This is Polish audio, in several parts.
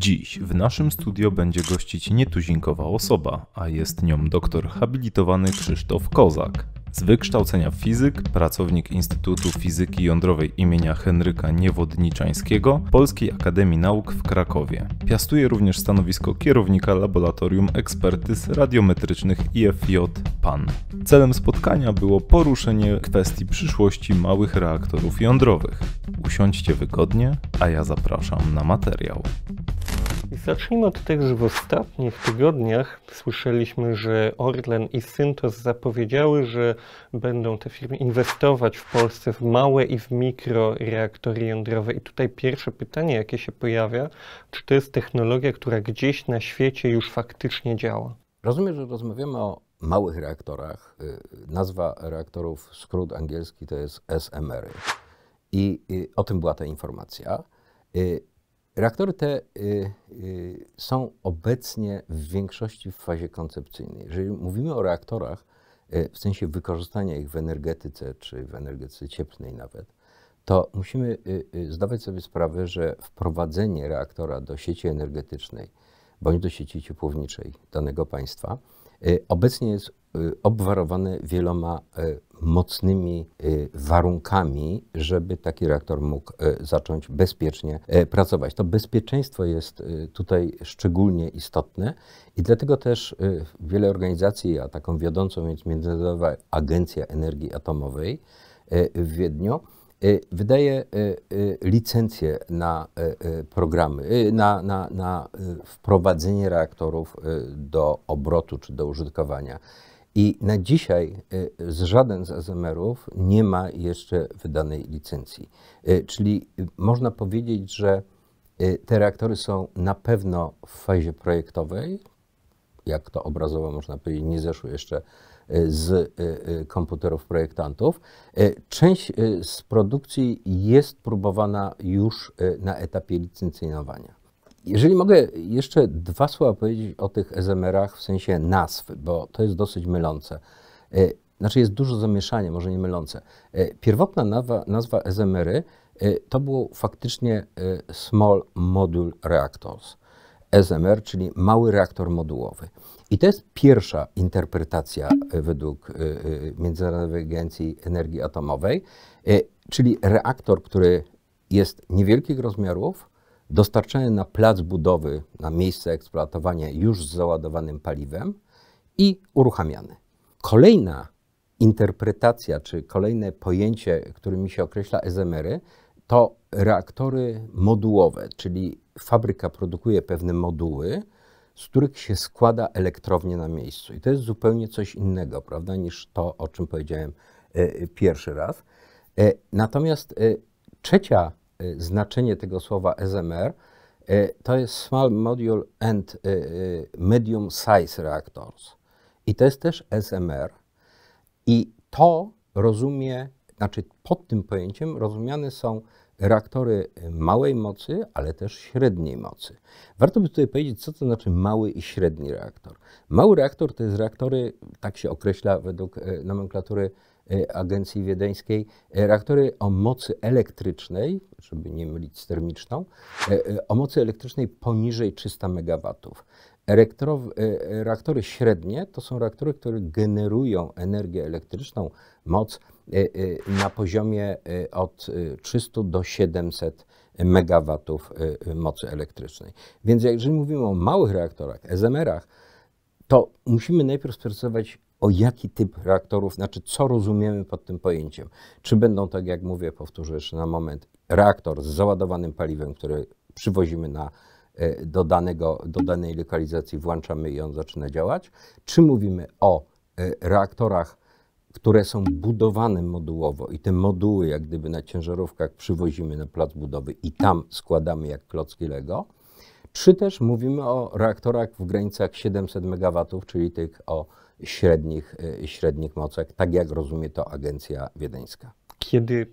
Dziś w naszym studio będzie gościć nietuzinkowa osoba, a jest nią doktor habilitowany Krzysztof Kozak. Z wykształcenia fizyk, pracownik Instytutu Fizyki Jądrowej imienia Henryka Niewodniczańskiego Polskiej Akademii Nauk w Krakowie. Piastuje również stanowisko kierownika Laboratorium Ekspertyz Radiometrycznych IFJ PAN. Celem spotkania było poruszenie kwestii przyszłości małych reaktorów jądrowych. Usiądźcie wygodnie, a ja zapraszam na materiał. I zacznijmy od tego, że w ostatnich tygodniach słyszeliśmy, że Orlen i Syntos zapowiedziały, że będą te firmy inwestować w Polsce w małe i w mikro reaktory jądrowe. I tutaj pierwsze pytanie, jakie się pojawia, czy to jest technologia, która gdzieś na świecie już faktycznie działa? Rozumiem, że rozmawiamy o małych reaktorach. Y, nazwa reaktorów, skrót angielski to jest SMR. I, I y, o tym była ta informacja. Y, Reaktory te y, y, są obecnie w większości w fazie koncepcyjnej. Jeżeli mówimy o reaktorach y, w sensie wykorzystania ich w energetyce czy w energetyce cieplnej nawet, to musimy y, y, zdawać sobie sprawę, że wprowadzenie reaktora do sieci energetycznej bądź do sieci ciepłowniczej danego państwa y, obecnie jest obwarowane wieloma mocnymi y, warunkami, żeby taki reaktor mógł y, zacząć bezpiecznie y, pracować. To bezpieczeństwo jest tutaj szczególnie istotne i dlatego też wiele organizacji, a taką wiodącą jest Międzynarodowa Agencja Energii Atomowej w Wiedniu, wydaje licencje na programy, na, na, na wprowadzenie reaktorów do obrotu czy do użytkowania. I na dzisiaj y, z żaden z azmr nie ma jeszcze wydanej licencji. Y, czyli y, można powiedzieć, że te reaktory są na pewno w fazie projektowej, jak to obrazowo można powiedzieć, nie zeszły jeszcze z komputerów projektantów. Część z produkcji jest próbowana już na etapie licencjonowania. Jeżeli mogę jeszcze dwa słowa powiedzieć o tych ezemerach w sensie nazw, bo to jest dosyć mylące. E, znaczy jest dużo zamieszania, może nie mylące. E, pierwotna nazwa, nazwa ezemery e, to było faktycznie Small Module Reactors. SMR, czyli mały reaktor modułowy. I to jest pierwsza interpretacja według Międzynarodowej Agencji Energii Atomowej, czyli reaktor, który jest niewielkich rozmiarów, dostarczane na plac budowy, na miejsce eksploatowania już z załadowanym paliwem i uruchamiane. Kolejna interpretacja, czy kolejne pojęcie, którymi się określa ezemery, to reaktory modułowe, czyli fabryka produkuje pewne moduły, z których się składa elektrownie na miejscu. I to jest zupełnie coś innego, prawda, niż to, o czym powiedziałem e, e, pierwszy raz. E, natomiast trzecia Y, znaczenie tego słowa SMR, y, to jest Small Module and y, Medium Size Reactors. I to jest też SMR. I to rozumie, znaczy pod tym pojęciem rozumiane są reaktory małej mocy, ale też średniej mocy. Warto by tutaj powiedzieć, co to znaczy mały i średni reaktor. Mały reaktor to jest reaktory, tak się określa według e, nomenklatury e, Agencji Wiedeńskiej, e, reaktory o mocy elektrycznej, żeby nie mylić z termiczną, o mocy elektrycznej poniżej 300 MW. reaktory średnie to są reaktory, które generują energię elektryczną, moc Y, y, na poziomie y, od 300 do 700 MW mocy elektrycznej. Więc jeżeli mówimy o małych reaktorach, SMR-ach, to musimy najpierw sprecyzować, o jaki typ reaktorów, znaczy co rozumiemy pod tym pojęciem. Czy będą, tak jak mówię, powtórzę jeszcze na moment, reaktor z załadowanym paliwem, który przywozimy na, do, danego, do danej lokalizacji, włączamy i on zaczyna działać, czy mówimy o reaktorach które są budowane modułowo i te moduły jak gdyby na ciężarówkach przywozimy na plac budowy i tam składamy jak klocki Lego, czy też mówimy o reaktorach w granicach 700 MW, czyli tych o średnich, y, średnich mocach, tak jak rozumie to agencja wiedeńska. Kiedy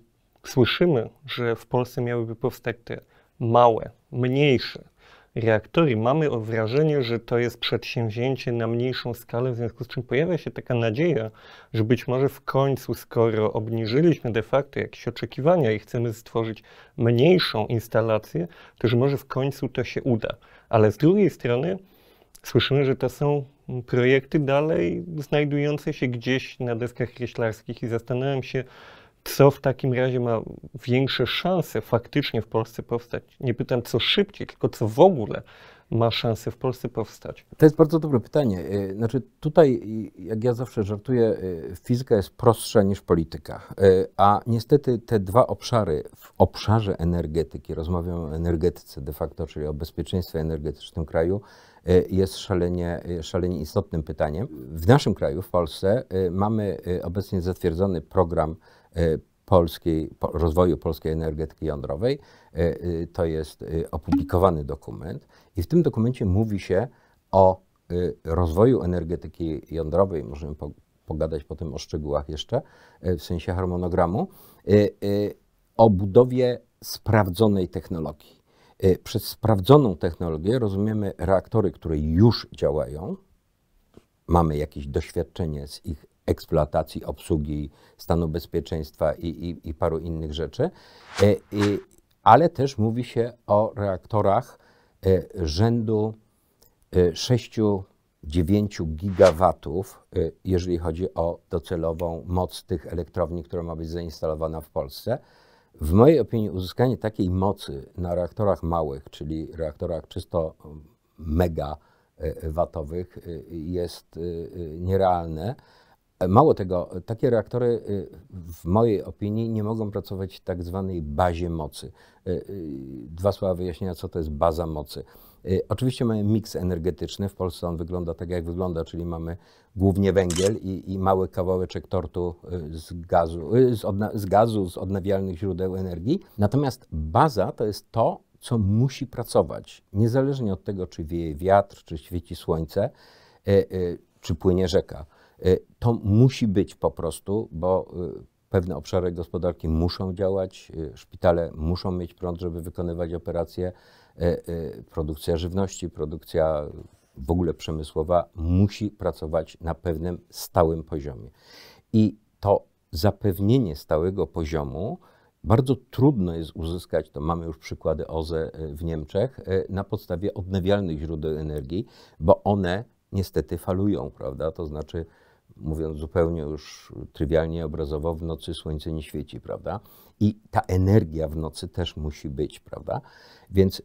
słyszymy, że w Polsce miałyby powstać te małe, mniejsze reaktory, mamy wrażenie, że to jest przedsięwzięcie na mniejszą skalę, w związku z czym pojawia się taka nadzieja, że być może w końcu, skoro obniżyliśmy de facto jakieś oczekiwania i chcemy stworzyć mniejszą instalację, to że może w końcu to się uda. Ale z drugiej strony słyszymy, że to są projekty dalej znajdujące się gdzieś na deskach kreślarskich i zastanawiam się, co w takim razie ma większe szanse faktycznie w Polsce powstać? Nie pytam co szybciej, tylko co w ogóle ma szansę w Polsce powstać? To jest bardzo dobre pytanie. Y, znaczy tutaj, y, jak ja zawsze żartuję, y, fizyka jest prostsza niż polityka, a niestety te dwa obszary, w obszarze energetyki, rozmawiam o energetyce de facto, czyli o bezpieczeństwie energetycznym kraju, jest szalenie, szalenie istotnym pytaniem. W naszym kraju, w Polsce, mamy obecnie zatwierdzony program E, polskiej, rozwoju polskiej energetyki jądrowej. E, e, to jest opublikowany dokument i w tym dokumencie mówi się o rozwoju energetyki jądrowej, możemy pogadać potem o szczegółach jeszcze, w sensie harmonogramu, o budowie sprawdzonej technologii. Przez sprawdzoną technologię rozumiemy reaktory, które już działają, mamy jakieś doświadczenie z ich eksploatacji, obsługi, stanu bezpieczeństwa i, i, i paru innych rzeczy. E, ale też mówi się o reaktorach e, rzędu 6-9 e, gigawatów, jeżeli chodzi o docelową moc tych elektrowni, która ma być zainstalowana w Polsce. W mojej opinii uzyskanie takiej mocy na reaktorach małych, czyli reaktorach czysto megawatowych, jest nierealne. Mało tego, takie reaktory y, w mojej opinii nie mogą pracować w tak zwanej bazie mocy. Y, y, dwa słowa wyjaśnienia, co to jest baza mocy. Oczywiście mamy miks energetyczny, w Polsce on wygląda tak jak wygląda, czyli mamy głównie węgiel i, i mały kawałeczek tortu z gazu, z, odna- z gazu, z odnawialnych źródeł energii. Natomiast baza to jest to, co musi pracować, niezależnie od tego, czy wieje wiatr, czy świeci słońce, czy płynie rzeka Y, to musi być po prostu, bo y, pewne obszary gospodarki muszą działać, y, szpitale muszą mieć prąd, żeby wykonywać operacje, produkcja żywności, produkcja w ogóle przemysłowa musi pracować na pewnym stałym poziomie. I to zapewnienie stałego poziomu bardzo trudno jest uzyskać, to mamy już przykłady OZE w Niemczech, na podstawie odnawialnych źródeł energii, bo one niestety falują, prawda? To znaczy mówiąc zupełnie już trywialnie obrazowo, w nocy słońce nie świeci, prawda? I ta energia w nocy też musi być, prawda? Więc y,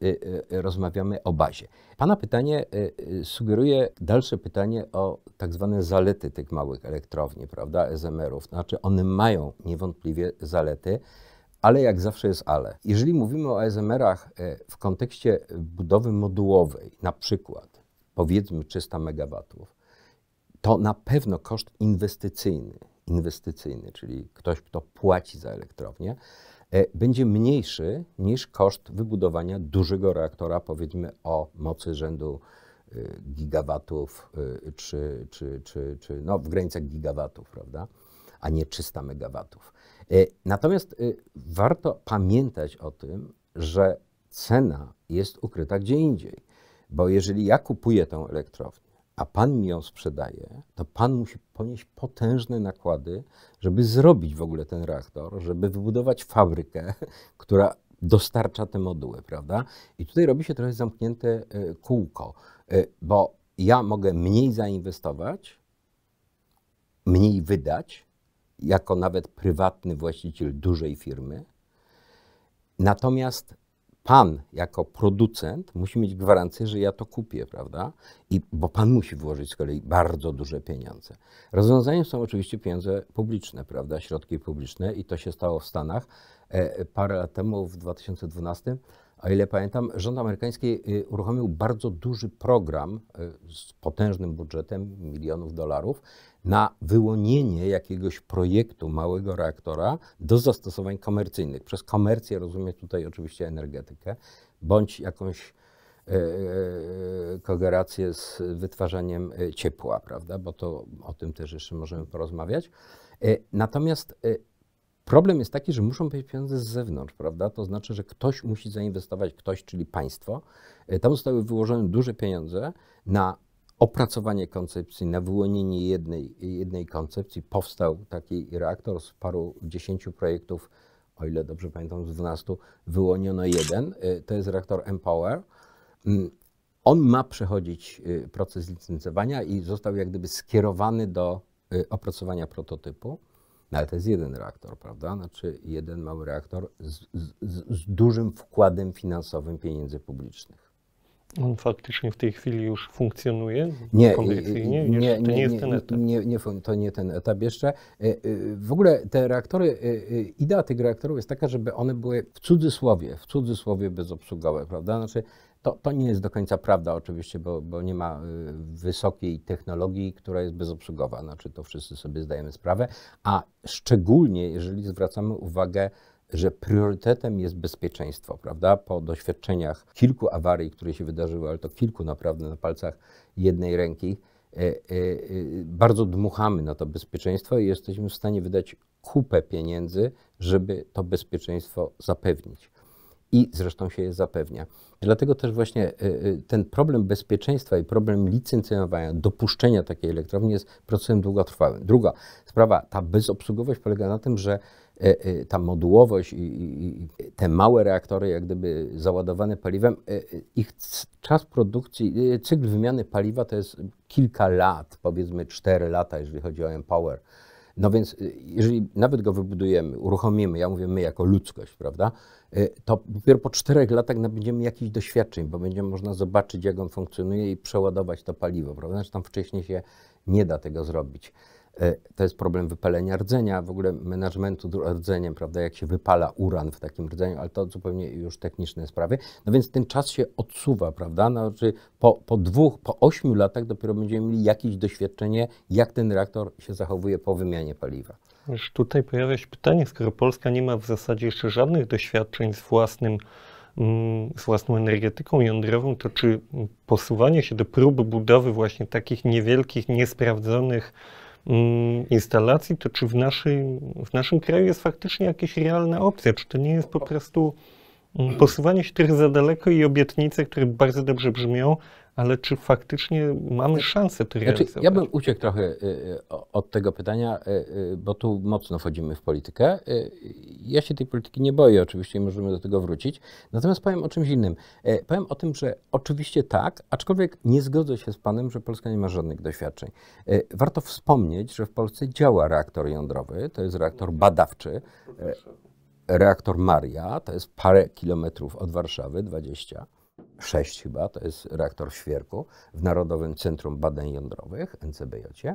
y, rozmawiamy o bazie. Pana pytanie y, y sugeruje dalsze pytanie o tak zwane zalety tych małych elektrowni, prawda? SMR-ów. Znaczy, one mają niewątpliwie zalety. Ale jak zawsze jest ale. Jeżeli mówimy o SMR-ach y, w kontekście budowy modułowej, na przykład powiedzmy 300 MW, to na pewno koszt inwestycyjny, inwestycyjny, czyli ktoś, kto płaci za elektrownię, e, będzie mniejszy niż koszt wybudowania dużego reaktora, powiedzmy o mocy rzędu e, gigawatów, e, czy, czy, czy, czy no w granicach gigawatów, prawda? a nie 300 megawatów. Natomiast warto pamiętać o tym, że cena jest ukryta gdzie indziej, bo jeżeli ja kupuję tę elektrownię, a pan mi ją sprzedaje, to pan musi ponieść potężne nakłady, żeby zrobić w ogóle ten reaktor, żeby wybudować fabrykę, która dostarcza te moduły, prawda? I tutaj robi się trochę zamknięte e, kółko, e, bo ja mogę mniej zainwestować, mniej wydać, jako nawet prywatny właściciel dużej firmy, natomiast pan jako producent musi mieć gwarancję, że ja to kupię, prawda? I, bo pan musi włożyć z kolei bardzo duże pieniądze. Rozwiązaniem są oczywiście pieniądze publiczne, prawda? Środki publiczne i to się stało w Stanach e, parę lat temu, w 2012. O ile pamiętam, rząd amerykański y, uruchomił bardzo duży program y, z potężnym budżetem milionów dolarów na wyłonienie jakiegoś projektu małego reaktora do zastosowań komercyjnych. Przez komercję rozumiem tutaj oczywiście energetykę, bądź jakąś e, e, kogerację z wytwarzaniem e, ciepła, prawda? Bo to o tym też jeszcze możemy porozmawiać. Natomiast problem jest taki, że muszą być pieniądze z zewnątrz, prawda? To znaczy, że ktoś musi zainwestować, ktoś, czyli państwo. Tam zostały wyłożone duże pieniądze na opracowanie koncepcji, na wyłonienie jednej, jednej koncepcji. Powstał taki reaktor z paru dziesięciu projektów, o ile dobrze pamiętam, z dwunastu, wyłoniono jeden. Y, to jest reaktor Empower. Mm, on ma przechodzić y, proces licencjowania i został jak gdyby skierowany do y, opracowania prototypu. No ale to jest jeden reaktor, prawda? Znaczy jeden mały reaktor z, z, z dużym wkładem finansowym pieniędzy publicznych. On faktycznie w tej chwili już funkcjonuje nie, Nie, nie, to nie, jest ten etap. Nie, nie, to nie ten etap jeszcze. E, e, w ogóle te reaktory, e, idea tych reaktorów jest taka, żeby one były w cudzysłowie, w cudzysłowie bezobsługowe, prawda? Znaczy, to, to nie jest do końca prawda oczywiście, bo, bo nie ma wysokiej technologii, która jest bezobsługowa. Znaczy, to wszyscy sobie zdajemy sprawę, a szczególnie jeżeli zwracamy uwagę że priorytetem jest bezpieczeństwo, prawda? Po doświadczeniach kilku awarii, które się wydarzyły, ale to kilku naprawdę na palcach jednej ręki, e, e, e, bardzo dmuchamy na to bezpieczeństwo i jesteśmy w stanie wydać kupę pieniędzy, żeby to bezpieczeństwo zapewnić i zresztą się je zapewnia. Dlatego też właśnie e, e, ten problem bezpieczeństwa i problem licencjonowania, dopuszczenia takiej elektrowni jest procesem długotrwałym. Druga sprawa, ta bezobsługowość polega na tym, że e, ta modułowość i, te małe reaktory, jak gdyby załadowane paliwem, ich czas produkcji, cykl wymiany paliwa to jest kilka lat, powiedzmy 4 lata, jeżeli chodzi o Empower. power no więc, y, jeżeli nawet go wybudujemy, uruchomimy, ja mówię my jako ludzkość, prawda, y, to dopiero po czterech latach nabędziemy jakichś doświadczeń, bo będzie można zobaczyć, jak on funkcjonuje i przeładować to paliwo, prawda? Znaczy tam wcześniej się nie da tego zrobić. E, to jest problem wypalenia rdzenia, w ogóle managementu rdzeniem, prawda, jak się wypala uran w takim rdzeniu, ale to zupełnie już techniczne sprawy. No więc ten czas się odsuwa, prawda? Znaczy po, po dwóch, po ośmiu latach dopiero będziemy mieli jakieś doświadczenie, jak ten reaktor się zachowuje po wymianie paliwa. Już tutaj pojawia się pytanie, skoro Polska nie ma w zasadzie jeszcze żadnych doświadczeń z własnym mm, z własną energetyką jądrową, to czy posuwanie się do próby budowy właśnie takich niewielkich, niesprawdzonych Mm. instalacji, to czy w naszym, w naszym kraju jest faktycznie jakaś realna opcja? Czy to nie jest po prostu Mm. posuwanie się trochę za daleko i obietnice, które bardzo dobrze brzmią, ale czy faktycznie mamy szansę to znaczy, Ja bym uciekł trochę y, y, od tego pytania, y, bo tu mocno wchodzimy w politykę. Ja się tej polityki nie boję, oczywiście możemy do tego wrócić. Natomiast powiem o czymś innym. Powiem o tym, że oczywiście tak, aczkolwiek nie zgodzę się z panem, że Polska nie ma żadnych doświadczeń. Warto wspomnieć, że w Polsce działa reaktor jądrowy, to jest reaktor badawczy reaktor Maria, to jest parę kilometrów od Warszawy, 26 chyba, to jest reaktor w Świerku, w Narodowym Centrum Badań Jądrowych, NCBJ.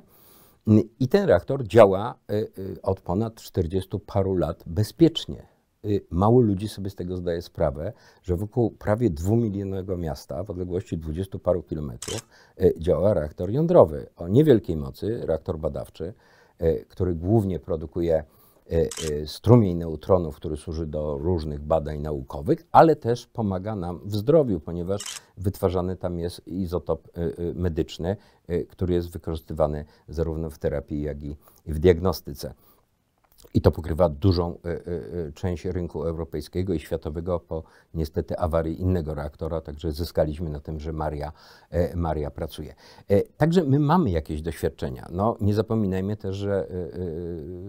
I ten reaktor działa y, y, od ponad 40 paru lat bezpiecznie. Y, mało ludzi sobie z tego zdaje sprawę, że wokół prawie dwumilionowego miasta w odległości 20 paru kilometrów działa reaktor jądrowy o niewielkiej mocy, reaktor badawczy, który głównie produkuje E, e, strumień neutronów, który służy do różnych badań naukowych, ale też pomaga nam w zdrowiu, ponieważ wytwarzany tam jest izotop e, medyczny, który jest wykorzystywany zarówno w terapii, jak i w diagnostyce. I to pokrywa dużą e, e, e, część rynku europejskiego i światowego po niestety awarii innego reaktora, także zyskaliśmy na tym, że Maria, Maria pracuje. Także my mamy jakieś doświadczenia. No, nie zapominajmy też, że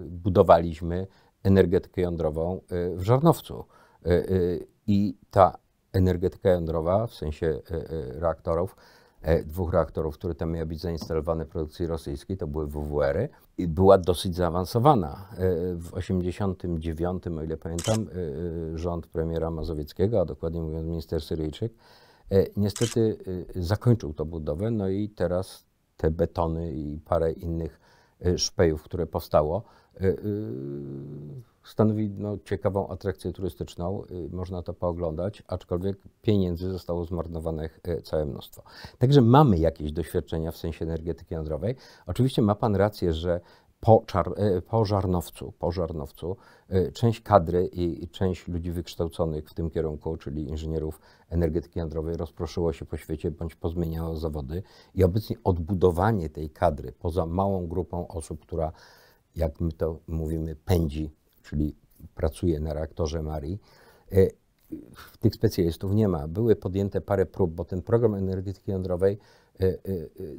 budowaliśmy energetykę jądrową w Żarnowcu. I ta energetyka jądrowa w sensie reaktorów, dwóch reaktorów, które tam miały być zainstalowane w produkcji rosyjskiej, to były WWR-y była dosyć zaawansowana. E, w 1989, o ile pamiętam, e, e, rząd premiera Mazowieckiego, a dokładnie mówiąc minister Syryjczyk, niestety zakończył to budowę, no i teraz te betony i parę innych szpejów, które powstało, stanowi no, ciekawą atrakcję turystyczną, y, można to pooglądać, aczkolwiek pieniędzy zostało zmarnowanych y, całe mnóstwo. Także mamy jakieś doświadczenia w sensie energetyki jądrowej. Oczywiście ma Pan rację, że po, czar, y, po żarnowcu, po żarnowcu część kadry i część ludzi wykształconych w tym kierunku, czyli inżynierów energetyki jądrowej, rozproszyło się po świecie bądź pozmieniało zawody i obecnie odbudowanie tej kadry poza małą grupą osób, która jak my to mówimy, pędzi czyli pracuje na reaktorze Marii. E, tych specjalistów nie ma. Były podjęte parę prób, bo ten program energetyki jądrowej e, e,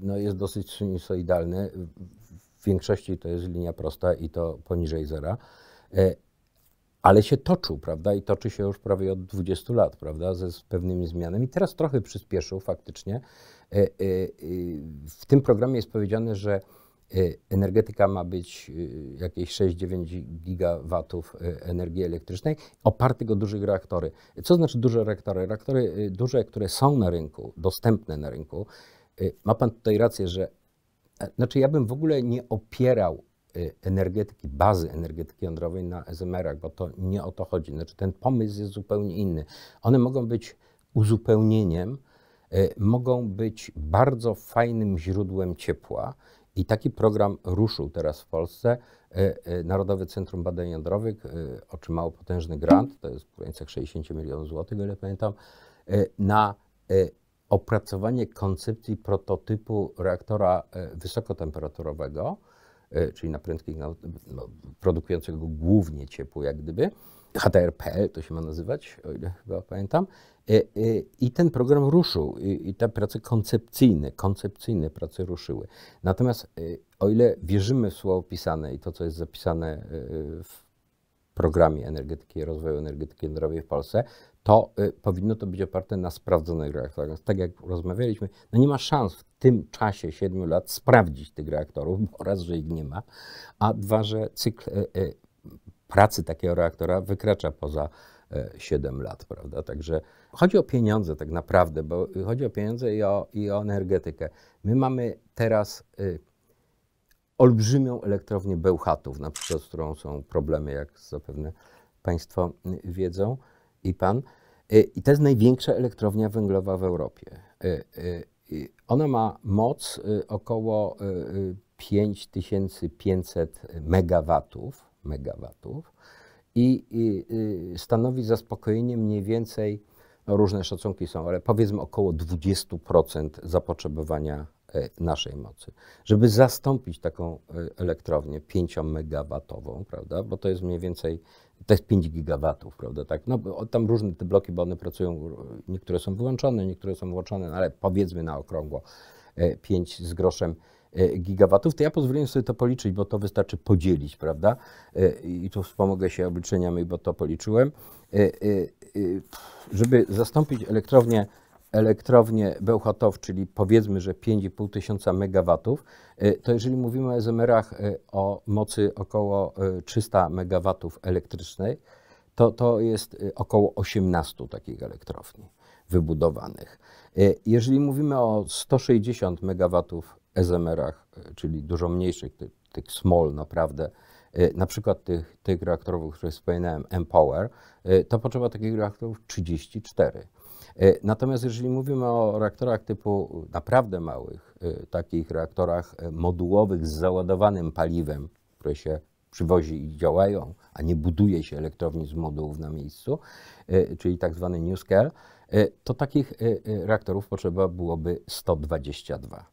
no, jest dosyć sinusoidalny. W większości to jest linia prosta i to poniżej zera ale się toczył, prawda? I toczy się już prawie od 20 lat, prawda? Ze, z pewnymi zmianami. Teraz trochę przyspieszył faktycznie. W tym programie jest powiedziane, że Y, energetyka ma być y, jakieś 6-9 gigawatów y, energii elektrycznej, opartych o dużych reaktory. Co znaczy duże reaktory? Reaktory duże, które są na rynku, dostępne na rynku. Ma pan tutaj rację, że e, znaczy ja bym w ogóle nie opierał energetyki, bazy energetyki jądrowej na SMR-ach, bo to nie o to chodzi. Znaczy ten pomysł jest zupełnie inny. One mogą być uzupełnieniem, mogą być bardzo fajnym źródłem ciepła, i taki program ruszył teraz w Polsce. E, e, Narodowe Centrum Badań Jądrowych e, otrzymało potężny grant, to jest w granicach 60 milionów złotych, ile pamiętam, na opracowanie koncepcji prototypu reaktora wysokotemperaturowego, czyli na prędkich no, produkującego głównie ciepło, jak gdyby, HDRPL, to się ma nazywać, o ile chyba pamiętam. E, e, I ten program ruszył, i te prace koncepcyjne, koncepcyjne prace ruszyły. Natomiast e, o ile wierzymy w słowo pisane i to, co jest zapisane w programie energetyki rozwoju energetyki jądrowej w Polsce, to powinno to być oparte na sprawdzonych reaktorach. Tak jak rozmawialiśmy, no nie ma szans w tym czasie 7 lat sprawdzić tych reaktorów, bo raz, że ich nie ma, a dwa, że cykl pracy takiego reaktora wykracza poza 7 e, lat, prawda? Także chodzi o pieniądze tak naprawdę, bo chodzi o pieniądze i o, i o energetykę. My mamy teraz y, olbrzymią elektrownię Bełchatów, na przykład, z którą są problemy, jak zapewne Państwo wiedzą i Pan. Y, I to jest największa elektrownia węglowa w Europie. Y, ona ma moc około 5500 megawatów MW i, i y, stanowi zaspokojenie mniej więcej, no różne szacunki są, ale powiedzmy około 20% zapotrzebowania e, naszej mocy. Żeby zastąpić taką e, elektrownię 5 MW, prawda, bo to jest mniej więcej to 5 gigawatów, prawda, tak? No, tam różne te bloki, bo one pracują, niektóre są wyłączone, niektóre są włączone, no, ale powiedzmy na okrągło 5 e, z groszem E, gigawatów, to ja pozwoliłem sobie to policzyć, bo to wystarczy podzielić, prawda? E, I tu wspomogę się obliczeniami, bo to policzyłem. E, żeby zastąpić elektrownię elektrownię Bełchatow, czyli powiedzmy, że 5,5 tysiąca megawatów, to jeżeli mówimy o ezemerach o mocy około 300 megawatów elektrycznej, to to jest około 18 takich elektrowni wybudowanych. Jeżeli mówimy o 160 megawatów SMR-ach, e, czyli dużo mniejszych, tych, tych small naprawdę, e, na przykład tych, tych reaktorów, o których wspominałem, Empower, e, to potrzeba takich reaktorów 34. Natomiast jeżeli mówimy o reaktorach typu naprawdę małych, takich reaktorach modułowych z załadowanym paliwem, które się przywozi i działają, a nie buduje się elektrowni z modułów na miejscu, czyli tak zwany Scale, to takich reaktorów potrzeba byłoby 122.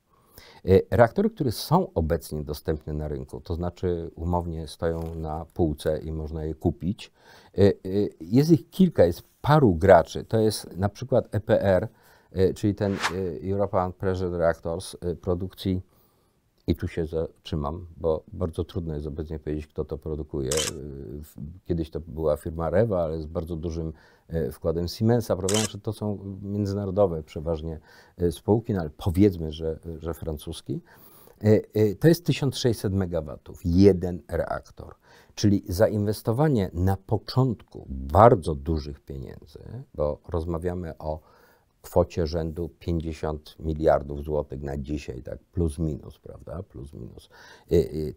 E, reaktory, które są obecnie dostępne na rynku, to znaczy umownie stoją na półce i można je kupić, e, e, jest ich kilka, jest paru graczy. To jest na przykład EPR, czyli ten European Pressure Reactors produkcji i tu się zatrzymam, bo bardzo trudno jest obecnie powiedzieć, kto to produkuje. Y, kiedyś to była firma Rewa, ale z bardzo dużym y, wkładem Siemensa. Problem, że to są międzynarodowe przeważnie y, spółki, no ale powiedzmy, że, że francuski. To jest 1600 MW, jeden reaktor. Czyli zainwestowanie na początku bardzo dużych pieniędzy, bo rozmawiamy o kwocie rzędu 50 miliardów złotych na dzisiaj, tak plus minus, prawda, plus minus.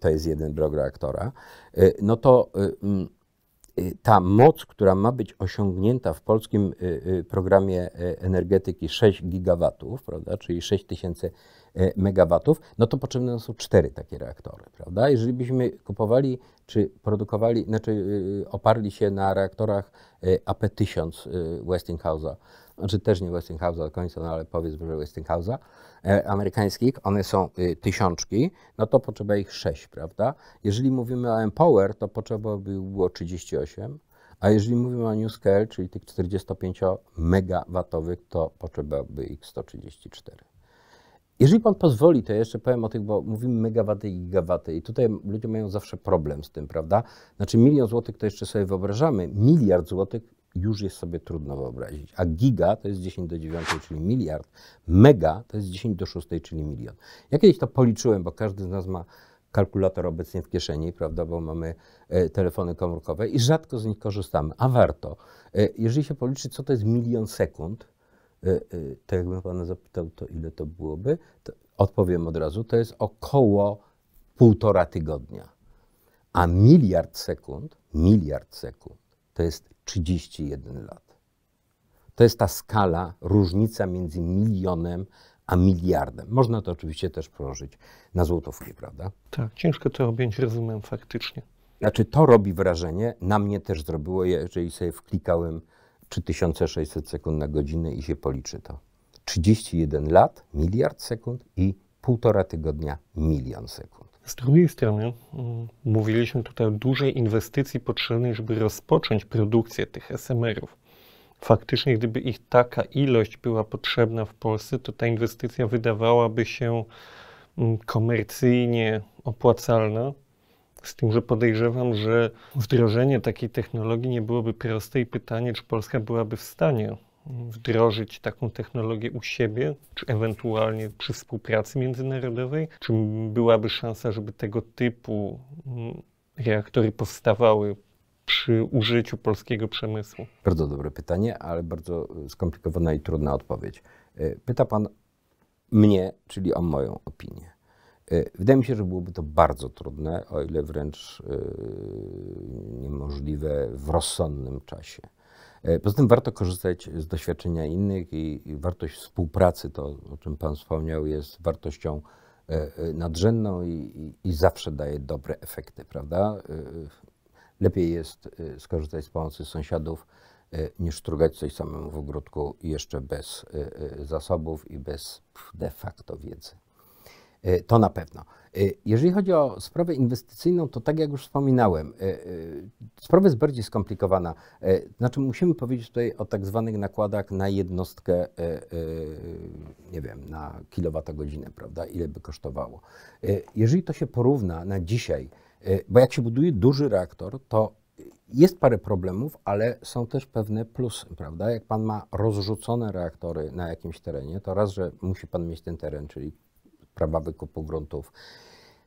To jest jeden drog reaktora. Y, no to y, mm, y, ta moc, która ma być osiągnięta w polskim programie energetyki 6 gigawatów, prawda, czyli 6 tysięcy megawatów, no to potrzebne są cztery takie reaktory, prawda? Jeżeli byśmy kupowali czy produkowali, znaczy oparli się na reaktorach AP1000 Westinghouse'a, znaczy też nie Westinghouse, do końca, no ale powiedzmy, że Westinghouse'a, e, amerykańskich, one są y, tysiączki, no to potrzeba ich 6, prawda? Jeżeli mówimy o Empower, to potrzeba by było 38, a jeżeli mówimy o Scale, czyli tych 45 megawatowych, to potrzeba by ich 134. Jeżeli pan pozwoli, to jeszcze powiem o tych, bo mówimy megawaty i gigawaty i tutaj ludzie mają zawsze problem z tym, prawda? Znaczy milion złotych to jeszcze sobie wyobrażamy, miliard złotych już jest sobie trudno wyobrazić. A giga to jest 10 do 9, czyli miliard. Mega to jest 10 do 6, czyli milion. Ja kiedyś to policzyłem, bo każdy z nas ma kalkulator obecnie w kieszeni, prawda, bo mamy e, telefony komórkowe i rzadko z nich korzystamy, a warto. E, jeżeli się policzy, co to jest milion sekund, e, to jakbym pana zapytał, to ile to byłoby, to odpowiem od razu, to jest około półtora tygodnia. A miliard sekund, miliard sekund, to jest 31 lat. To jest ta skala, różnica między milionem a miliardem. Można to oczywiście też przełożyć na złotówki, prawda? Tak, ciężko to objąć rozumiem faktycznie. Znaczy to robi wrażenie, na mnie też zrobiło, jeżeli sobie wklikałem 3600 sekund na godzinę i się policzy to. 31 lat, miliard sekund i półtora tygodnia, milion sekund. Z drugiej strony mm, mówiliśmy tutaj o dużej inwestycji potrzebnej, żeby rozpocząć produkcję tych SMR-ów. Faktycznie, gdyby ich taka ilość była potrzebna w Polsce, to ta inwestycja wydawałaby się mm, komercyjnie opłacalna, z tym, że podejrzewam, że wdrożenie takiej technologii nie byłoby proste i pytanie, czy Polska byłaby w stanie wdrożyć taką technologię u siebie, czy ewentualnie przy współpracy międzynarodowej? Czy byłaby szansa, żeby tego typu mm, reaktory powstawały przy użyciu polskiego przemysłu? Bardzo dobre pytanie, ale bardzo y, skomplikowana i trudna odpowiedź. Y, pyta pan mnie, czyli o moją opinię. Y, wydaje mi się, że byłoby to bardzo trudne, o ile wręcz niemożliwe w rozsądnym czasie. E, poza tym warto korzystać z doświadczenia innych i, i wartość współpracy, to o czym Pan wspomniał, jest wartością e, e, nadrzędną i, i, i zawsze daje dobre efekty, prawda? Lepiej jest skorzystać z pomocy sąsiadów, niż trugać coś samemu w ogródku jeszcze bez zasobów i bez de facto wiedzy. To na pewno. Y, jeżeli chodzi o sprawę inwestycyjną, to tak jak już wspominałem, y, y, sprawa jest bardziej skomplikowana. Znaczy musimy powiedzieć tutaj o tak zwanych nakładach na jednostkę, nie wiem, na kilowatogodzinę, prawda, ile by kosztowało. Jeżeli to się porówna na dzisiaj, bo jak się buduje duży reaktor, to jest parę problemów, ale są też pewne plusy, prawda? Jak pan ma rozrzucone reaktory na jakimś terenie, to raz, że musi pan mieć ten teren, czyli prawa wykupu gruntów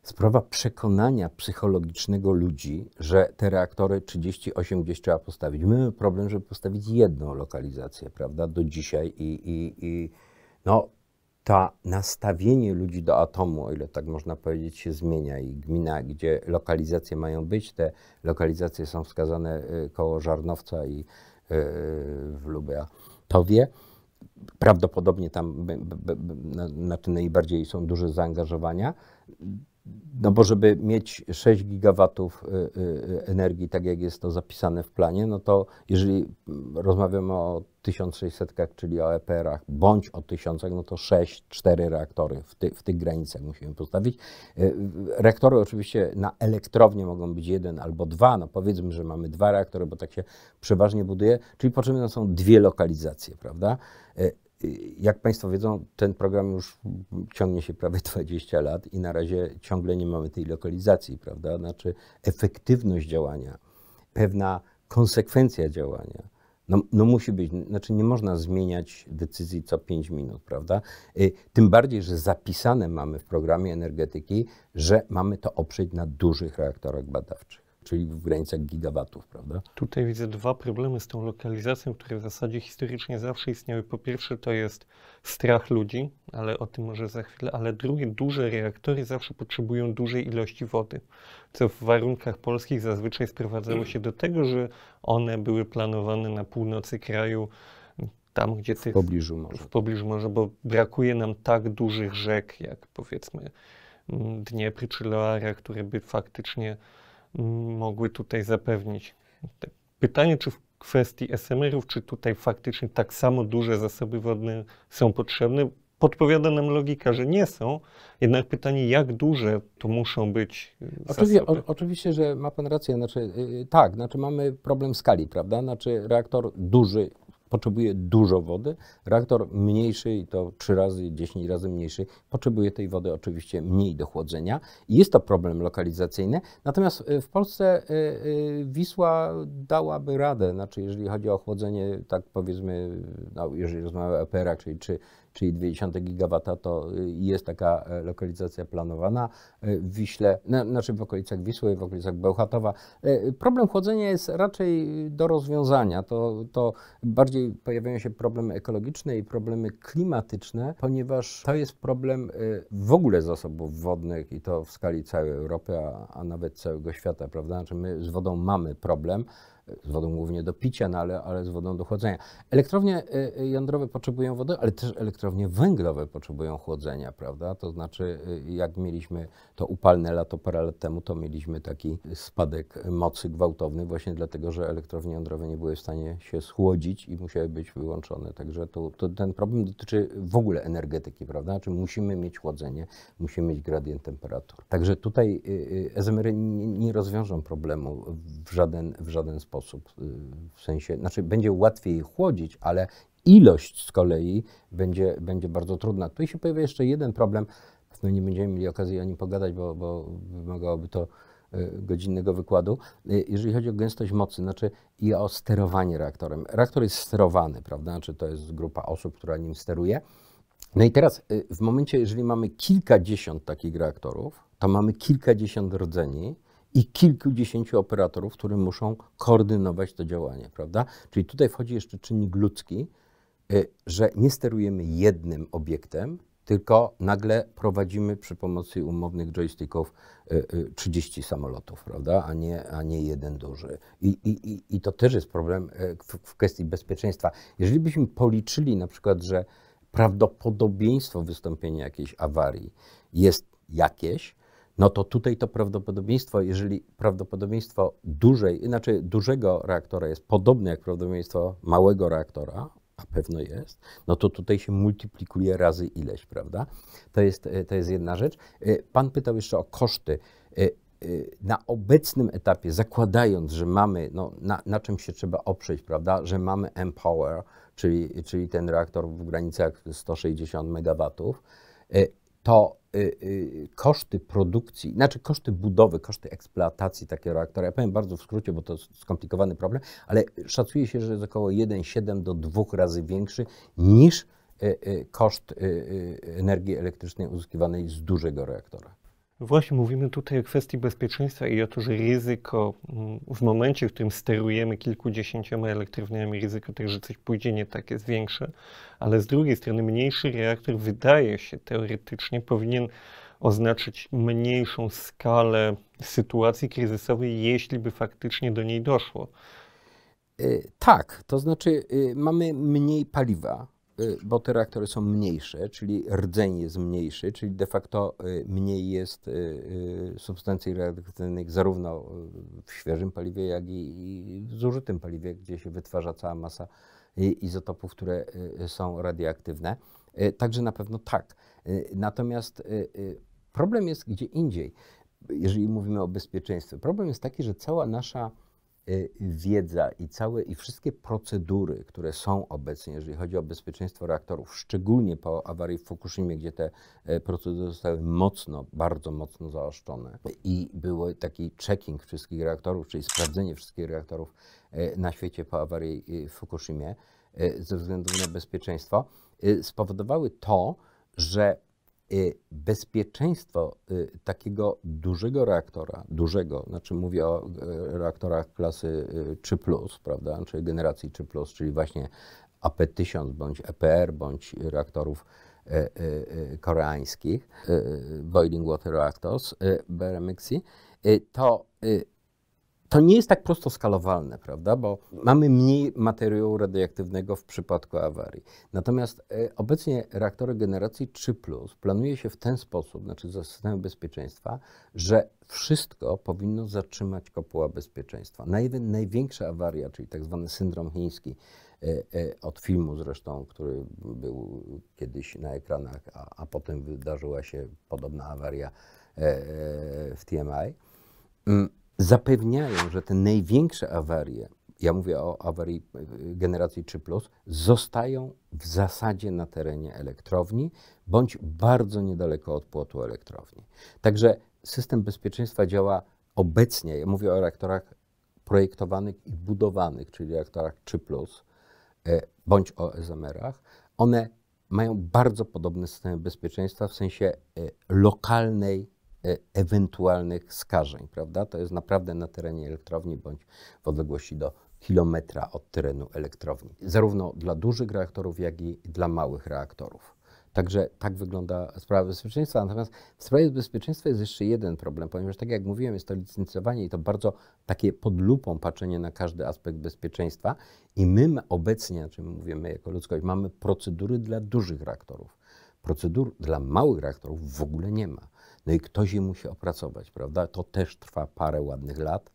sprawa przekonania psychologicznego ludzi, że te reaktory 38 gdzieś trzeba postawić. My mamy problem, żeby postawić jedną lokalizację, prawda, do dzisiaj i, i, i no, to nastawienie ludzi do atomu, o ile tak można powiedzieć, się zmienia i gmina, gdzie lokalizacje mają być, te lokalizacje są wskazane y, koło Żarnowca i y, w wie, Prawdopodobnie tam znaczy najbardziej są duże zaangażowania no bo żeby mieć 6 gigawatów y, y, y, energii, tak jak jest to zapisane w planie, no to jeżeli mm, rozmawiamy o 1600, czyli o EPR-ach, bądź o 1000, no to 6-4 reaktory w, ty, w, tych granicach musimy postawić. Reaktory oczywiście na elektrownie mogą być jeden albo dwa, no powiedzmy, że mamy dwa reaktory, bo tak się przeważnie buduje, czyli potrzebne są dwie lokalizacje, prawda? Jak Państwo wiedzą, ten program już ciągnie się prawie 20 lat i na razie ciągle nie mamy tej lokalizacji, prawda? Znaczy efektywność działania, pewna konsekwencja działania. No, no, musi być, znaczy nie można zmieniać decyzji co 5 minut, prawda? Y, tym bardziej, że zapisane mamy w programie energetyki, że mamy to oprzeć na dużych reaktorach badawczych czyli w granicach gigawatów, prawda? Tutaj widzę dwa problemy z tą lokalizacją, które w zasadzie historycznie zawsze istniały. Po pierwsze to jest strach ludzi, ale o tym może za chwilę, ale drugie, duże reaktory zawsze potrzebują dużej ilości wody, co w warunkach polskich zazwyczaj sprowadzało się do tego, że one były planowane na północy kraju, tam gdzie w pobliżu morza. W pobliżu morza, bo brakuje nam tak dużych rzek, jak powiedzmy Dniepr czy Loara, które by faktycznie mogły tutaj zapewnić. Pytanie, czy w kwestii SMR-ów, czy tutaj faktycznie tak samo duże zasoby wodne są potrzebne? Podpowiada nam logika, że nie są, jednak pytanie, jak duże to muszą być y, oczywiście, o, oczywiście, że ma Pan rację, znaczy, yy, tak, znaczy mamy problem skali, prawda? Znaczy reaktor duży potrzebuje dużo wody. Reaktor mniejszy, i to 3 razy, 10 razy mniejszy, potrzebuje tej wody oczywiście mniej do chłodzenia. Jest to problem lokalizacyjny. Natomiast y, w Polsce y, y, Wisła dałaby radę, znaczy jeżeli chodzi o chłodzenie, tak powiedzmy, no, jeżeli rozmawiamy o EPR-ach, czyli czy czyli 0,2 GW, to y, jest taka e, lokalizacja planowana e, w Wiśle, na, znaczy w okolicach Wisły, w okolicach Bełchatowa. E, problem chłodzenia jest raczej y, do rozwiązania. To, to bardziej pojawiają się problemy ekologiczne i problemy klimatyczne, ponieważ to jest problem w ogóle zasobów wodnych i to w skali całej Europy, a, a nawet całego świata, prawda? Znaczy my z wodą mamy problem z wodą głównie do picia, no ale, ale z wodą do chłodzenia. Elektrownie y, y, jądrowe potrzebują wody, ale też elektrownie węglowe potrzebują chłodzenia, prawda? To znaczy, y, jak mieliśmy to upalne lato parę lat temu, to mieliśmy taki spadek mocy gwałtowny właśnie dlatego, że elektrownie jądrowe nie były w stanie się schłodzić i musiały być wyłączone. Także to, to ten problem dotyczy w ogóle energetyki, prawda? Czy znaczy, musimy mieć chłodzenie, musimy mieć gradient temperatur. Także tutaj ezemery nie rozwiążą problemu w żaden, w żaden sposób osób, y, w sensie, znaczy będzie łatwiej chłodzić, ale ilość z kolei będzie, będzie bardzo trudna. Tutaj się pojawia jeszcze jeden problem, pewno nie będziemy mieli okazji o nim pogadać, bo, bo wymagałoby to y, godzinnego wykładu, y, jeżeli chodzi o gęstość mocy, znaczy i o sterowanie reaktorem. Reaktor jest sterowany, prawda? Znaczy to jest grupa osób, która nim steruje. No i teraz w momencie, jeżeli mamy kilkadziesiąt takich reaktorów, to mamy kilkadziesiąt rdzeni, i kilkudziesięciu operatorów, które muszą koordynować to działanie, prawda? Czyli tutaj wchodzi jeszcze czynnik ludzki, y, że nie sterujemy jednym obiektem, tylko nagle prowadzimy przy pomocy umownych joysticków 30 y, y, samolotów, prawda, a nie, a nie jeden duży. I, i, I to też jest problem w kwestii bezpieczeństwa. Jeżeli byśmy policzyli na przykład, że prawdopodobieństwo wystąpienia jakiejś awarii jest jakieś, no to tutaj to prawdopodobieństwo, jeżeli prawdopodobieństwo dużej, inaczej dużego reaktora jest podobne jak prawdopodobieństwo małego reaktora, a pewno jest, no to tutaj się multiplikuje razy ileś, prawda? To jest, e, to jest jedna rzecz. E, pan pytał jeszcze o koszty. E, na obecnym etapie, zakładając, że mamy, no, na, na czym się trzeba oprzeć, prawda, że mamy Empower, czyli, czyli ten reaktor w granicach 160 MW, to y, y, koszty produkcji, znaczy koszty budowy, koszty eksploatacji takiego reaktora, ja powiem bardzo w skrócie, bo to skomplikowany problem, ale szacuje się, że jest około 1,7 do 2 razy większy niż y, koszt energii elektrycznej uzyskiwanej z dużego reaktora. Właśnie mówimy tutaj o kwestii bezpieczeństwa i o to, że ryzyko mm, w momencie, w którym sterujemy kilkudziesięcioma elektrowniami, ryzyko tak, że coś pójdzie nie tak jest większe, ale z drugiej strony mniejszy reaktor wydaje się teoretycznie powinien oznaczyć mniejszą skalę sytuacji kryzysowej, jeśli by faktycznie do niej doszło. Y, tak, to znaczy y, mamy mniej paliwa, Y, bo te reaktory są mniejsze, czyli rdzeń jest mniejszy, czyli de facto y, mniej jest y, substancji reaktywnych zarówno w świeżym paliwie, jak i w zużytym paliwie, gdzie się wytwarza cała masa izotopów, które są radioaktywne. Także na pewno tak. Natomiast problem jest gdzie indziej, jeżeli mówimy o bezpieczeństwie. Problem jest taki, że cała nasza Y, wiedza i całe i wszystkie procedury, które są obecnie, jeżeli chodzi o bezpieczeństwo reaktorów, szczególnie po awarii w Fukushimie, gdzie te e, procedury zostały mocno, bardzo mocno zaoszczone i było taki checking wszystkich reaktorów, czyli sprawdzenie wszystkich reaktorów e, na świecie po awarii e, w Fukushimie ze względu na bezpieczeństwo, spowodowały to, że Y, bezpieczeństwo y, takiego dużego reaktora, dużego, znaczy mówię o y, reaktorach klasy 3, prawda, czyli generacji 3, czyli właśnie AP1000 bądź EPR bądź reaktorów koreańskich, Boiling Water Reactors, BRMXi, to to nie jest tak prosto skalowalne, prawda? Bo mamy mniej materiału radioaktywnego w przypadku awarii. Natomiast e, obecnie reaktory generacji 3 planuje się w ten sposób, znaczy za systemem bezpieczeństwa, że wszystko powinno zatrzymać kopuła bezpieczeństwa. największa awaria, czyli tak zwany syndrom chiński, e, e, od filmu zresztą, który był kiedyś na ekranach, a, a potem wydarzyła się podobna awaria w TMI mm zapewniają, że te największe awarie, ja mówię o awarii y, generacji 3, zostają w zasadzie na terenie elektrowni bądź bardzo niedaleko od płotu elektrowni. Także system bezpieczeństwa działa obecnie, ja mówię o reaktorach projektowanych i budowanych, czyli reaktorach 3, e, bądź o SMR-ach, one mają bardzo podobny system bezpieczeństwa w sensie e, lokalnej E, ewentualnych skażeń, prawda? To jest naprawdę na terenie elektrowni bądź w odległości do kilometra od terenu elektrowni. Zarówno dla dużych reaktorów, jak i dla małych reaktorów. Także tak wygląda sprawa bezpieczeństwa. Natomiast w sprawie bezpieczeństwa jest jeszcze jeden problem, ponieważ tak jak mówiłem, jest to licencjowanie i to bardzo takie pod lupą patrzenie na każdy aspekt bezpieczeństwa. I my obecnie, znaczy my mówimy jako ludzkość, mamy procedury dla dużych reaktorów. Procedur dla małych reaktorów w ogóle nie ma. No i ktoś je musi opracować, prawda? To też trwa parę ładnych lat.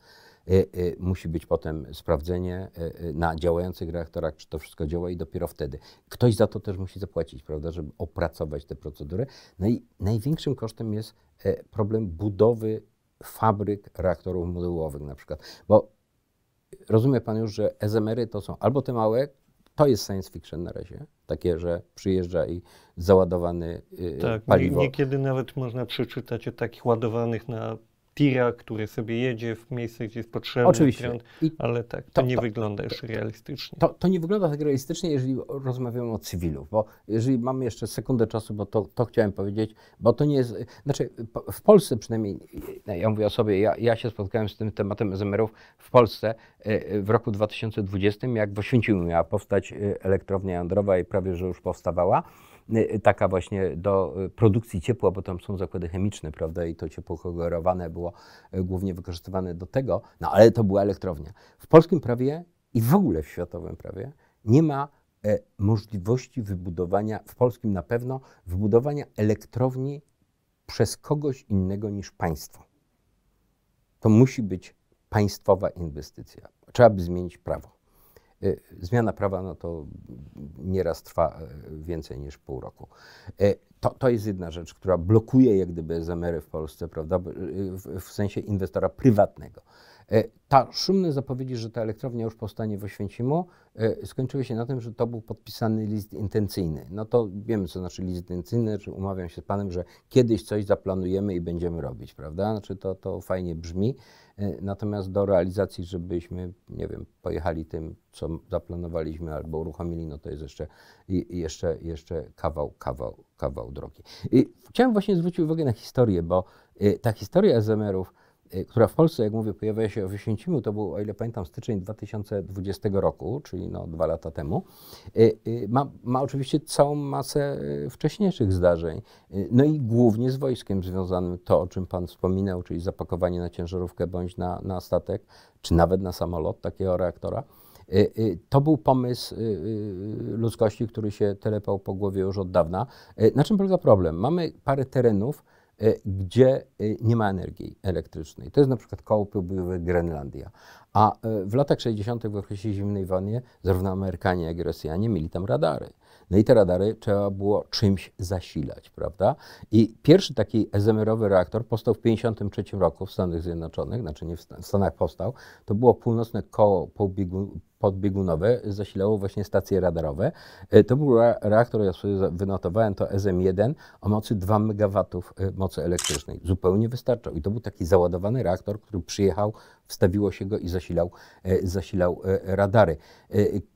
E, e, musi być potem sprawdzenie e, na działających reaktorach, czy to wszystko działa i dopiero wtedy. Ktoś za to też musi zapłacić, prawda, żeby opracować te procedury. No i największym kosztem jest problem budowy fabryk reaktorów modułowych na przykład, bo rozumie Pan już, że SMR-y to są albo te małe, to jest science fiction na razie. Takie, że przyjeżdża i załadowany yy, tak, paliwo. Tak, niekiedy nawet można przeczytać o takich ładowanych na tira, który sobie jedzie w miejsce, gdzie jest potrzebny Oczywiście. Prąd, ale tak, to, to nie to, wygląda już to, realistycznie. To, to nie wygląda tak realistycznie, jeżeli rozmawiamy o cywilu, bo jeżeli mamy jeszcze sekundę czasu, bo to, to chciałem powiedzieć, bo to nie jest, znaczy w Polsce przynajmniej, e, ja mówię o sobie, ja, ja się spotkałem z tym tematem ezemerów w Polsce e, e, w roku 2020, jak w Oświęcimiu miała powstać elektrownia jądrowa i prawie, że już powstawała, Y, y, taka właśnie do y, produkcji ciepła, bo tam są zakłady chemiczne, prawda, i to ciepło kolorowane było głównie wykorzystywane do tego, no ale to była elektrownia. W polskim prawie i w ogóle w światowym prawie nie ma e, możliwości wybudowania, w polskim na pewno, wybudowania elektrowni przez kogoś innego niż państwo. To musi być państwowa inwestycja. Trzeba by zmienić prawo. Y, zmiana prawa no to nieraz trwa e, więcej niż pół roku. E, to, to jest jedna rzecz, która blokuje jak gdyby ZMR-y w Polsce, prawda, y, w, w sensie inwestora prywatnego. E, ta szumne zapowiedzi, że ta elektrownia już powstanie w Oświęcimu, skończyły się na tym, że to był podpisany list intencyjny. No to wiemy, co znaczy list intencyjny, czy umawiam się z panem, że kiedyś coś zaplanujemy i będziemy robić, prawda? Znaczy to, to fajnie brzmi. E, natomiast do realizacji, żebyśmy, nie wiem, pojechali tym, co zaplanowaliśmy albo uruchomili, no to jest jeszcze, jeszcze, jeszcze kawał, kawał, kawał drogi. I chciałem właśnie zwrócić uwagę na historię, bo e, ta historia smr Y, która w Polsce, jak mówię, pojawia się w Oświęcimiu, to był, o ile pamiętam, styczeń 2020 roku, czyli no dwa lata temu, y, y, ma, ma oczywiście całą masę wcześniejszych zdarzeń. No i głównie z wojskiem związanym to, o czym Pan wspominał, czyli zapakowanie na ciężarówkę bądź na, na statek, czy nawet na samolot takiego reaktora. To był pomysł ludzkości, który się telepał po głowie już od dawna. Na czym polega problem? Mamy parę terenów, E, gdzie e, nie ma energii elektrycznej. To jest na przykład koło południowe Grenlandia. A e, w latach 60. w okresie zimnej wojny zarówno Amerykanie, jak i Rosjanie mieli tam radary. No i te radary trzeba było czymś zasilać, prawda? I pierwszy taki ezemerowy reaktor powstał w 1953 roku w Stanach Zjednoczonych, znaczy nie w Stanach powstał, to było północne koło po ubiegłym podbiegunowe zasilało właśnie stacje radarowe. E, to był reaktor, ja sobie wynotowałem, to SM1 o mocy 2 MW e, mocy elektrycznej. Zupełnie wystarczał. I to był taki załadowany reaktor, który przyjechał, wstawiło się go i zasilał, e, zasilał radary.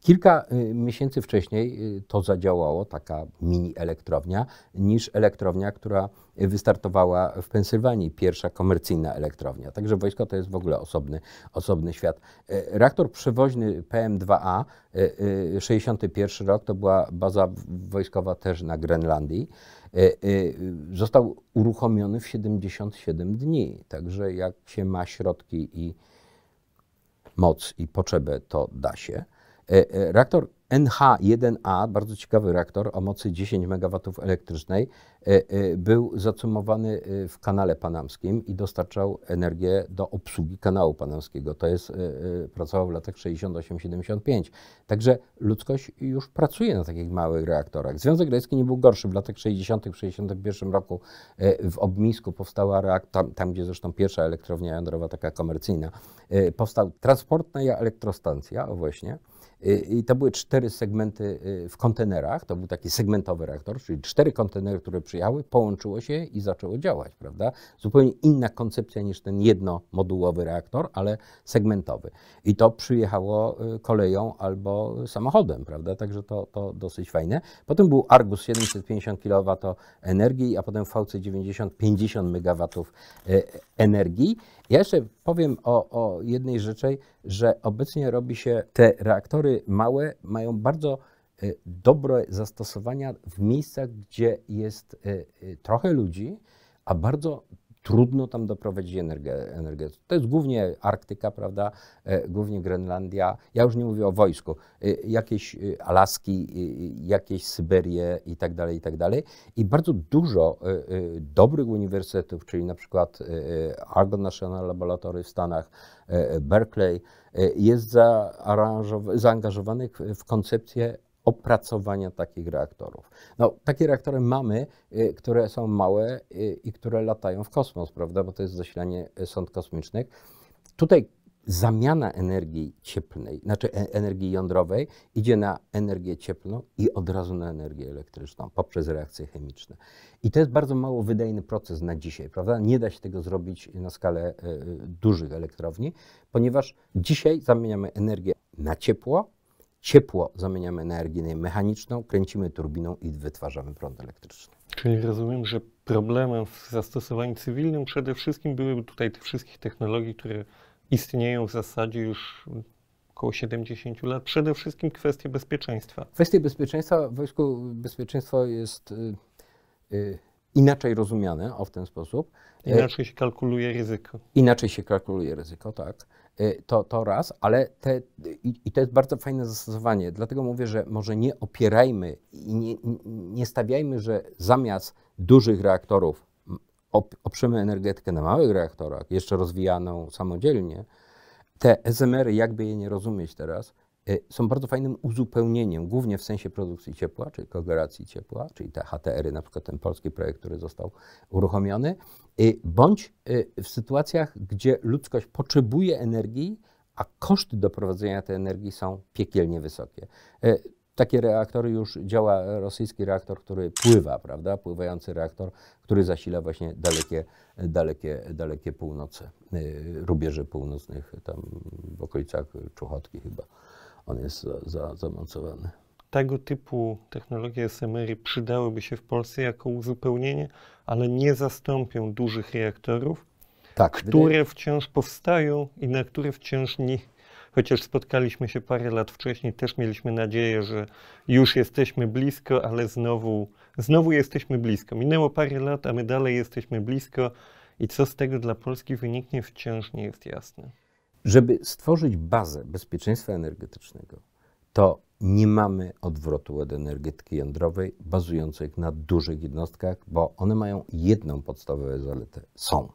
Kilka miesięcy wcześniej to zadziałało, taka mini elektrownia, niż elektrownia, która wystartowała w Pensylwanii pierwsza komercyjna elektrownia. Także wojsko to jest w ogóle osobny, osobny świat. E, reaktor przewoźny PM2A, 61 e, e, rok, to była baza wojskowa też na Grenlandii. Został uruchomiony w 77 dni. Także jak się ma środki i moc i potrzebę, to da się. Reaktor NH1A, bardzo ciekawy reaktor o mocy 10 MW elektrycznej, E, e, był zacumowany e, w kanale panamskim i dostarczał energię do obsługi kanału panamskiego. To jest, pracował w latach 68-75. Także ludzkość już pracuje na takich małych reaktorach. Związek Radziecki nie był gorszy. W latach 60 61 roku w Obmisku powstała reaktor, tam, gdzie zresztą pierwsza elektrownia jądrowa, taka komercyjna, powstała transportna elektrostancja, o właśnie, i to były cztery segmenty w kontenerach. To był taki segmentowy reaktor, czyli cztery kontenery, które sprzyjały, połączyło się i zaczęło działać, prawda? Zupełnie inna koncepcja niż ten jednomodułowy reaktor, ale segmentowy. I to przyjechało y, koleją albo samochodem, prawda? Także to, to dosyć fajne. Potem był Argus 750 kW energii, a potem VC90 50 MW energii. Ja jeszcze powiem o, o jednej rzeczy, że obecnie robi się te reaktory małe, mają bardzo Y, dobre zastosowania w miejscach, gdzie jest y, y, trochę ludzi, a bardzo trudno tam doprowadzić energię. Energię to jest głównie Arktyka, prawda, e, głównie Grenlandia. Ja już nie mówię o wojsku. E, jakieś Alaski, jakieś Syberie i tak dalej, i tak dalej. I bardzo dużo dobrych uniwersytetów, czyli na przykład Argonne National Laboratory w Stanach, e, Berkeley, jest zaangażowanych w koncepcję opracowania takich reaktorów. No, takie reaktory mamy, y, które są małe y, i które latają w kosmos, prawda, bo to jest zasilanie y, sąd kosmicznych. Tutaj zamiana energii cieplnej, znaczy e, energii jądrowej, idzie na energię cieplną i od razu na energię elektryczną poprzez reakcje chemiczne. I to jest bardzo mało wydajny proces na dzisiaj, prawda? Nie da się tego zrobić na skalę dużych elektrowni, ponieważ dzisiaj zamieniamy energię na ciepło, ciepło zamieniamy na energię mechaniczną, kręcimy turbiną i wytwarzamy prąd elektryczny. Czyli rozumiem, że problemem w zastosowaniu cywilnym przede wszystkim były tutaj te wszystkie technologii, które istnieją w zasadzie już około 70 lat. Przede wszystkim kwestie bezpieczeństwa. Kwestie bezpieczeństwa w wojsku bezpieczeństwo jest y, y, inaczej rozumiane o w ten sposób. Inaczej się kalkuluje ryzyko. Inaczej się kalkuluje ryzyko, tak. Y, to, to raz, ale te, i, i, to jest bardzo fajne zastosowanie. Dlatego mówię, że może nie opierajmy i nie, nie stawiajmy, że zamiast dużych reaktorów oprzemy energetykę na małych reaktorach, jeszcze rozwijaną samodzielnie. Te SMR, y jakby je nie rozumieć teraz, Y, są bardzo fajnym uzupełnieniem, głównie w sensie produkcji ciepła, czyli kogeneracji ciepła, czyli te HTR-y, na przykład ten polski projekt, który został uruchomiony, y, bądź y, w sytuacjach, gdzie ludzkość potrzebuje energii, a koszty doprowadzenia tej energii są piekielnie wysokie. Takie reaktory już działa rosyjski reaktor, który pływa, prawda? Pływający reaktor, który zasila właśnie dalekie, dalekie, dalekie północy, rubieże północnych, tam w okolicach Czuchotki chyba on jest za, za, zamocowany. Tego typu technologie SMR-y przydałyby się w Polsce jako uzupełnienie, ale nie zastąpią dużych reaktorów, tak, które wciąż powstają i na które wciąż nie, chociaż spotkaliśmy się parę lat wcześniej, też mieliśmy nadzieję, że już jesteśmy blisko, ale znowu, znowu jesteśmy blisko. Minęło parę lat, a my dalej jesteśmy blisko i co z tego dla Polski wyniknie, wciąż nie jest jasne żeby stworzyć bazę bezpieczeństwa energetycznego, to nie mamy odwrotu od energetyki jądrowej bazującej na dużych jednostkach, bo one mają jedną podstawową zaletę. Są.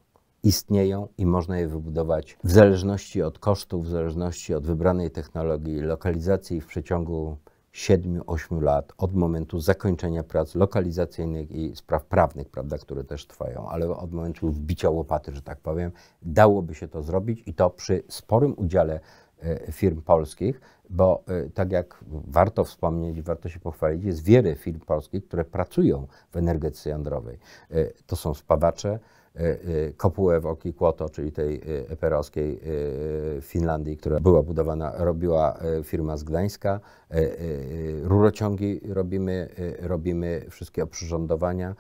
Istnieją i można je wybudować w zależności od kosztów, w zależności od wybranej technologii, lokalizacji w przeciągu 7-8 lat od momentu zakończenia prac lokalizacyjnych i spraw prawnych, prawda, które też trwają, ale od momentu wbicia łopaty, że tak powiem, dałoby się to zrobić i to przy sporym udziale e, firm polskich, bo e, tak jak warto wspomnieć, warto się pochwalić, jest wiele firm polskich, które pracują w energetyce jądrowej. E, to są spawacze, E, e, kopułę w Kłoto, czyli tej e, eperowskiej Finlandii, która była budowana, robiła firma z Gdańska. Rurociągi robimy, robimy wszystkie oprzyrządowania.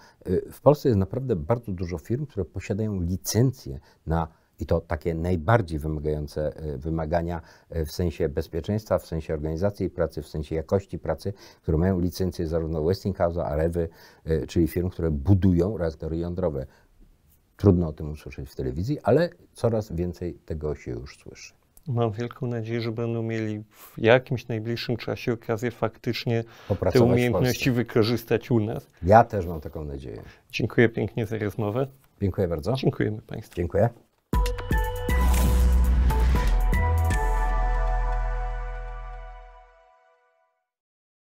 W Polsce jest naprawdę bardzo dużo firm, które posiadają licencje na i to takie najbardziej wymagające wymagania w sensie bezpieczeństwa, w sensie organizacji pracy, w sensie jakości pracy, które mają licencje zarówno Westinghouse'a, Arewy, czyli firm, które budują reaktory jądrowe. Trudno o tym usłyszeć w telewizji, ale coraz więcej tego się już słyszy. Mam wielką nadzieję, że będą mieli w jakimś najbliższym czasie okazję faktycznie te umiejętności wykorzystać u nas. Ja też mam taką nadzieję. Dziękuję pięknie za rozmowę. Dziękuję bardzo. Dziękujemy Państwu. Dziękuję.